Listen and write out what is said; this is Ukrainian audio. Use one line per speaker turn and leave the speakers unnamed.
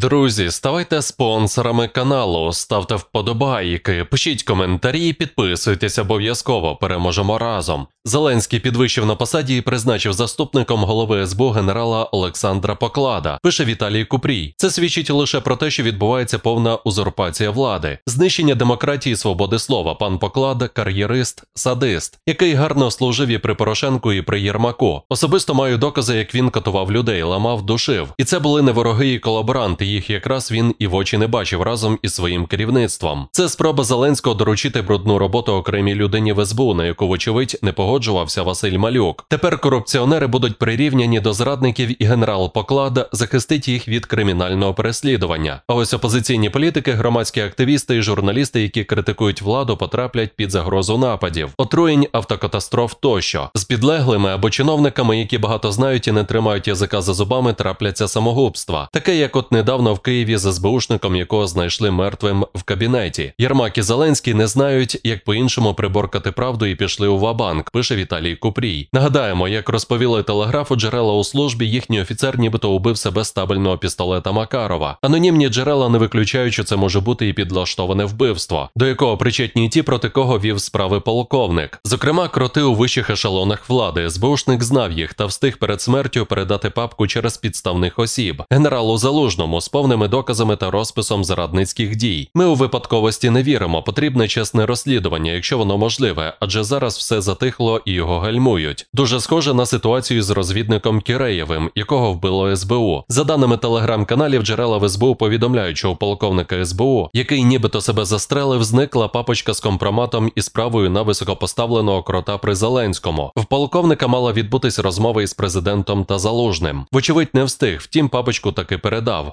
Друзі, ставайте спонсорами каналу, ставте вподобайки, пишіть коментарі, підписуйтесь обов'язково, переможемо разом. Зеленський підвищив на посаді і призначив заступником голови СБУ генерала Олександра Поклада. Пише Віталій Купрій. Це свідчить лише про те, що відбувається повна узурпація влади, знищення демократії, і свободи слова. Пан Поклад, кар'єрист, садист, який гарно служив і при Порошенку, і при Єрмаку. Особисто маю докази, як він катував людей, ламав, душив, і це були не вороги і колаборанти їх якраз він і в очі не бачив разом із своїм керівництвом. Це спроба Зеленського доручити брудну роботу окремій людині в СБУ, на яку, вочевидь, не погоджувався Василь Малюк. Тепер корупціонери будуть прирівняні до зрадників, і генерал Поклада захистить їх від кримінального переслідування. А ось опозиційні політики, громадські активісти і журналісти, які критикують владу, потраплять під загрозу нападів, отруєнь автокатастроф тощо з підлеглими або чиновниками, які багато знають і не тримають язика за зубами, трапляться самогубства. Таке, як от недавно нещодавно в Києві з СБУшником, якого знайшли мертвим в кабінеті. Єрмак і Зеленський не знають, як по-іншому приборкати правду і пішли у Вабанк, пише Віталій Купрій. Нагадаємо, як розповіли телеграфу джерела у службі, їхній офіцер нібито убив себе стабельного пістолета Макарова. Анонімні джерела не виключають, що це може бути і підлаштоване вбивство, до якого причетні ті, проти кого вів справи полковник. Зокрема, кроти у вищих ешелонах влади. СБУшник знав їх та встиг перед смертю передати папку через підставних осіб. Генералу Залужному з повними доказами та розписом зрадницьких дій. Ми у випадковості не віримо, потрібне чесне розслідування, якщо воно можливе, адже зараз все затихло і його гальмують. Дуже схоже на ситуацію з розвідником Кіреєвим, якого вбило СБУ. За даними телеграм-каналів, джерела в СБУ повідомляють, що у полковника СБУ, який нібито себе застрелив, зникла папочка з компроматом і справою на високопоставленого крота при Зеленському. В полковника мала відбутись розмова із президентом та залужним. Вочевидь, не встиг, втім папочку таки передав.